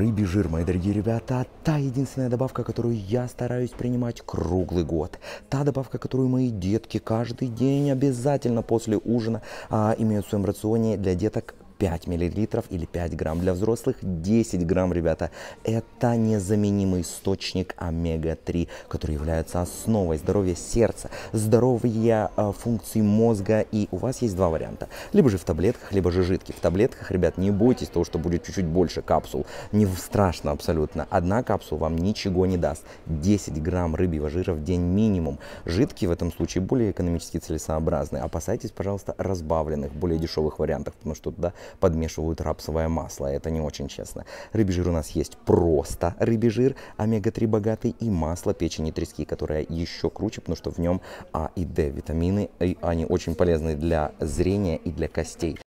рыбий жир, мои дорогие ребята, та единственная добавка, которую я стараюсь принимать круглый год. Та добавка, которую мои детки каждый день обязательно после ужина а, имеют в своем рационе для деток 5 миллилитров или 5 грамм для взрослых, 10 грамм, ребята. Это незаменимый источник омега-3, который является основой здоровья сердца, здоровья э, функций мозга. И у вас есть два варианта. Либо же в таблетках, либо же жидкие. В таблетках, ребят, не бойтесь того, что будет чуть-чуть больше капсул. Не страшно абсолютно. Одна капсула вам ничего не даст. 10 грамм рыбьего жира в день минимум. Жидкие в этом случае более экономически целесообразны. Опасайтесь, пожалуйста, разбавленных, более дешевых вариантов, потому что туда подмешивают рапсовое масло. Это не очень честно. Рыбий жир у нас есть просто рыбий жир, омега-3 богатый и масло печени трески, которое еще круче, потому что в нем А и Д витамины. И они очень полезны для зрения и для костей.